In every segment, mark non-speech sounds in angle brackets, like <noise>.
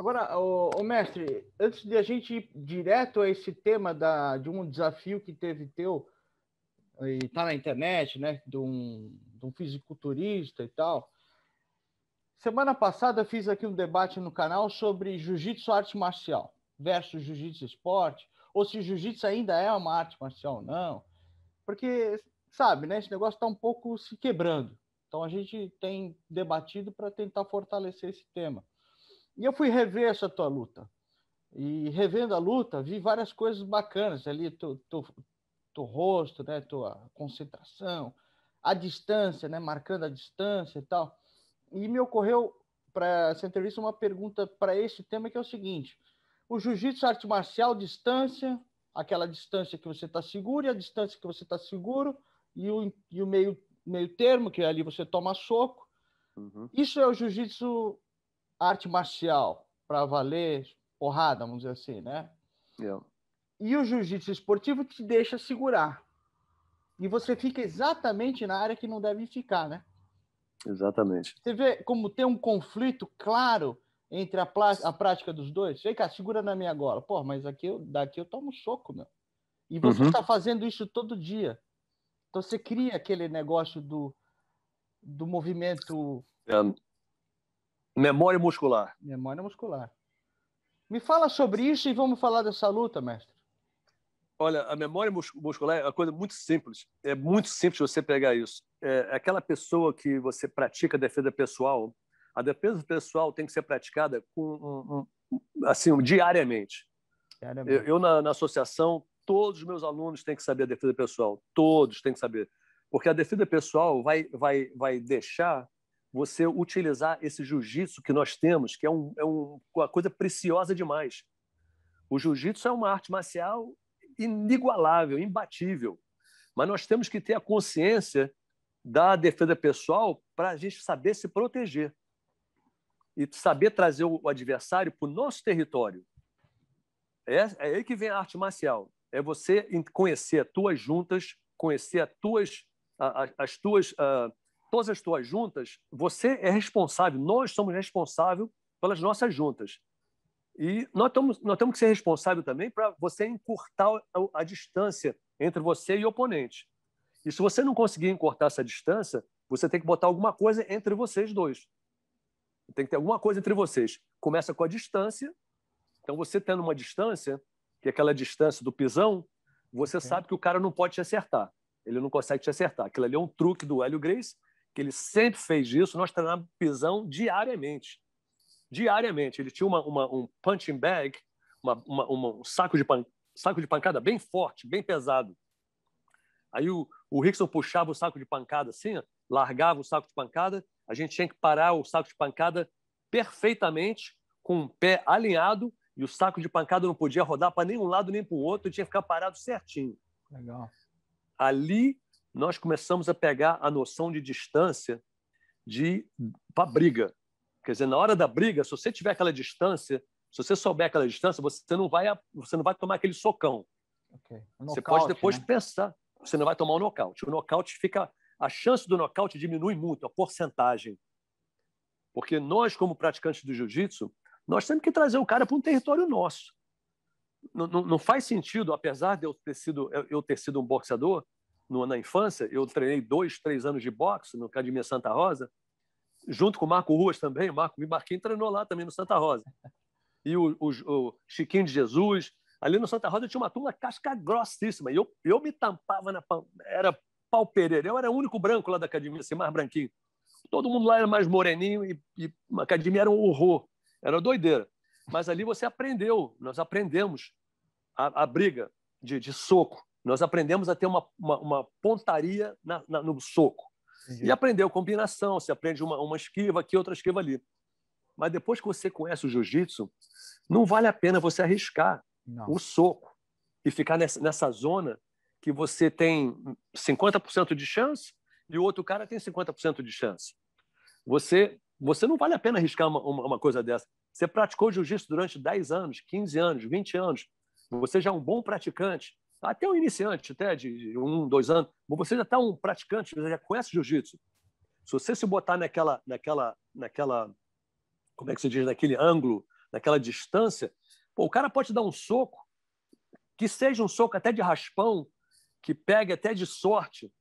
Agora, o, o mestre, antes de a gente ir direto a esse tema da, de um desafio que teve teu, e está na internet, né, de um, de um fisiculturista e tal. Semana passada fiz aqui um debate no canal sobre jiu-jitsu arte marcial versus jiu-jitsu esporte, ou se jiu-jitsu ainda é uma arte marcial ou não. Porque, sabe, né, esse negócio está um pouco se quebrando. Então a gente tem debatido para tentar fortalecer esse tema. E eu fui rever essa tua luta. E revendo a luta, vi várias coisas bacanas ali, tu tu tu rosto, né, tua concentração, a distância, né, marcando a distância e tal. E me ocorreu para essa entrevista uma pergunta para esse tema que é o seguinte: o jiu-jitsu, arte marcial, distância, aquela distância que você está seguro e a distância que você está seguro e o, e o meio, meio termo que ali você toma soco. Uhum. Isso é o jiu-jitsu arte marcial para valer porrada, vamos dizer assim, né? Yeah. É. E o jiu-jitsu esportivo te deixa segurar. E você fica exatamente na área que não deve ficar, né? Exatamente. Você vê como tem um conflito claro entre a, a prática dos dois. Vem cá, segura na minha gola. Pô, mas aqui eu, daqui eu tomo soco, meu. E você está uhum. Tá fazendo isso todo dia. Então você cria aquele negócio do, do movimento. É, Memória muscular. Memória muscular. Me fala sobre isso e vamos falar dessa luta, mestre. Olha, a memória muscular é uma coisa muito simples. É muito simples você pegar isso. É, é aquela pessoa que você pratica defesa pessoal, a defesa pessoal tem que ser praticada com, assim, diariamente. diariamente. Eu, eu na, na associação, todos os meus alunos têm que saber a defesa pessoal. Todos têm que saber. Porque a defesa pessoal vai, vai, vai deixar você utilizar esse jiu-jitsu que nós temos, que é, um, é um, uma coisa preciosa demais. O jiu-jitsu é uma arte marcial inigualável, imbatível. Mas nós temos que ter a consciência da defesa pessoal para a gente saber se proteger e saber trazer o adversário para o nosso território. É, é aí que vem a arte marcial. É você conhecer as tuas juntas, conhecer as tuas, as tuas uh, todas as tuas juntas, você é responsável, nós somos responsáveis pelas nossas juntas. E nós, temos, nós temos que ser responsáveis também para você encurtar a, a, distância entre você e o oponente. E se você não conseguir encurtar essa distância, você tem que botar alguma coisa entre vocês dois. Tem que ter alguma coisa entre vocês. Começa com a distância. Então, você tendo uma distância, que é aquela distância do pisão, você é. sabe que o cara não pode te acertar. Ele não consegue te acertar. Aquilo ali é um truque do Hélio Grace que ele sempre fez isso, nós treinávamos pisão diariamente. Diariamente. Ele tinha uma, uma um punching bag, uma, uma, um saco de, pan, saco de pancada bem forte, bem pesado. Aí o, o Rickson puxava o saco de pancada assim, ó, largava o saco de pancada, a gente tinha que parar o saco de pancada perfeitamente, com o pé alinhado, e o saco de pancada não podia rodar para nenhum lado nem para o outro, tinha que ficar parado certinho. Legal. Ali nós começamos a pegar a noção de distância de para briga. Quer dizer, na hora da briga, se você tiver aquela distância, se você souber aquela distância, você não vai, você não vai tomar aquele socão. Okay. você pode depois né? pensar, você não vai tomar o um nocaute. O nocaute fica. A chance do nocaute diminui muito, a porcentagem. Porque nós, como praticantes do jiu-jitsu, nós temos que trazer o cara para um território nosso. Não, não, não, faz sentido, apesar de eu ter sido, eu ter sido um boxeador, no, na infância, eu treinei dois, três anos de boxe no Academia Santa Rosa, junto com o Marco Ruas também, o Marco Marquinhos treinou lá também no Santa Rosa. E o, o, o Chiquinho de Jesus, ali no Santa Rosa tinha uma turma casca grossíssima, e eu, eu me tampava na... era pau Pereira, eu era o único branco lá da academia, assim, mais branquinho. Todo mundo lá era mais moreninho e, e a academia era um horror, era doideira. Mas ali você aprendeu, nós aprendemos a, a briga de, de soco, nós aprendemos a ter uma, uma, uma pontaria na, na, no soco. Sim. E aprendeu combinação, você aprende uma, uma esquiva aqui, outra esquiva ali. Mas depois que você conhece o jiu-jitsu, não vale a pena você arriscar não. o soco e ficar nessa, nessa zona que você tem 50% de chance e o outro cara tem 50% de chance. Você, você não vale a pena arriscar uma, uma, uma coisa dessa. Você praticou jiu-jitsu durante 10 anos, 15 anos, 20 anos. Você já é um bom praticante até um iniciante, até de um, dois anos, você já está um praticante, você já conhece jiu-jitsu. Se você se botar naquela, naquela, naquela, como é que se diz, naquele ângulo, naquela distância, pô, o cara pode dar um soco, que seja um soco até de raspão, que pegue até de sorte.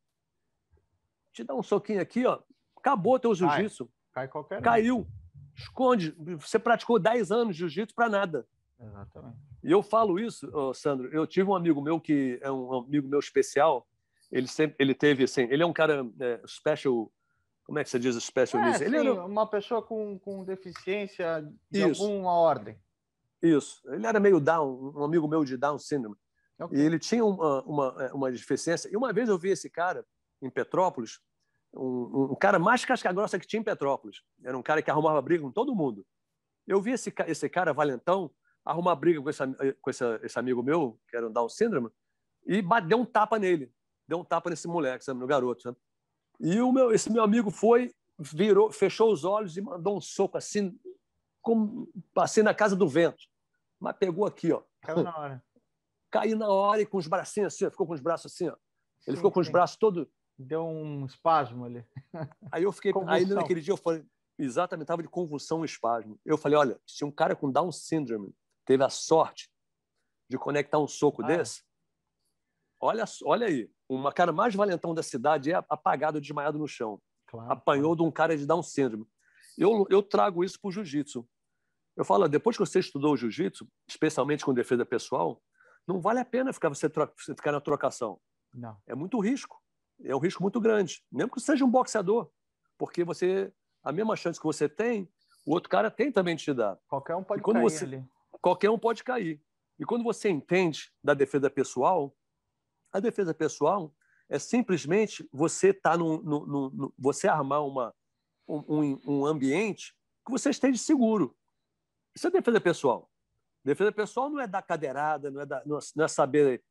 Te dá um soquinho aqui, ó, acabou teu jiu-jitsu. Cai, qualquer Caiu. Esconde. Você praticou 10 anos de jiu-jitsu para nada. Exatamente. E eu falo isso, Sandro. Eu tive um amigo meu que é um amigo meu especial. Ele sempre, ele teve assim, ele é um cara é, special. Como é que você diz special? É, sim, ele era uma pessoa com, com deficiência de isso. alguma ordem. Isso. Ele era meio down, um amigo meu de Down syndrome. Okay. E ele tinha uma, uma, é, uma deficiência. E uma vez eu vi esse cara em Petrópolis, um, um cara mais casca-grossa que tinha em Petrópolis. Era um cara que arrumava briga com todo mundo. Eu vi esse, esse cara valentão arrumar briga com, esse, eh, com esse amigo meu, que era um Down Syndrome, e deu um tapa nele. Deu um tapa nesse moleque, sabe, no garoto. Sabe? E o meu, esse meu amigo foi, virou, fechou os olhos e mandou um soco assim, como, assim na casa do vento. Mas pegou aqui, ó. Caiu na hora. <laughs> Caiu na hora e com os bracinhos assim, ó, ficou com os braços assim, ó. Ele sim, ficou com sim. os braços todo deu um espasmo ali. <laughs> Aí eu fiquei, convulsão. aí naquele dia eu falei, exatamente, estava de convulsão, um espasmo. Eu falei, olha, se um cara com Down syndrome teve a sorte de conectar um soco ah. desse, olha, olha aí, uma cara mais valentão da cidade é apagado, desmaiado no chão. Claro. Apanhou de um cara de Down síndrome. Eu, eu trago isso para o jiu-jitsu. Eu falo, depois que você estudou o jiu-jitsu, especialmente com defesa pessoal, não vale a pena ficar você, você ficar na trocação. Não. É muito risco. É um risco muito grande. Mesmo que seja um boxeador. Porque você a mesma chance que você tem, o outro cara tem também de te dar. Qualquer um pode quando cair você, ali qualquer um pode cair. E quando você entende da defesa pessoal, a defesa pessoal é simplesmente você tá no você armar uma, um, um ambiente que você esteja seguro. Isso é defesa pessoal. Defesa pessoal não é dar cadeirada, não é, dar, é, não é saber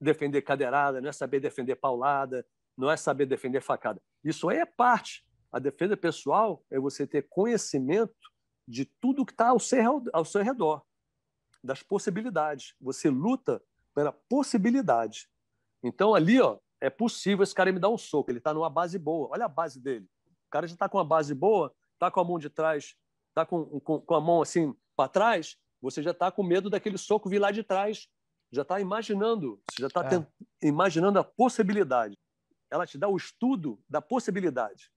defender cadeirada, não é saber defender paulada, não é saber defender facada. Isso aí é parte. A defesa pessoal é você ter conhecimento de tudo que está ao seu, ao seu redor das possibilidades. Você luta pela possibilidade. Então ali, ó, é possível esse cara me dar um soco. Ele está numa base boa. Olha a base dele. O cara já está com uma base boa, está com a mão de trás, está com, com, com a mão assim para trás. Você já está com medo daquele soco vir lá de trás. Já está imaginando. Você já está é. imaginando a possibilidade. Ela te dá o estudo da possibilidade.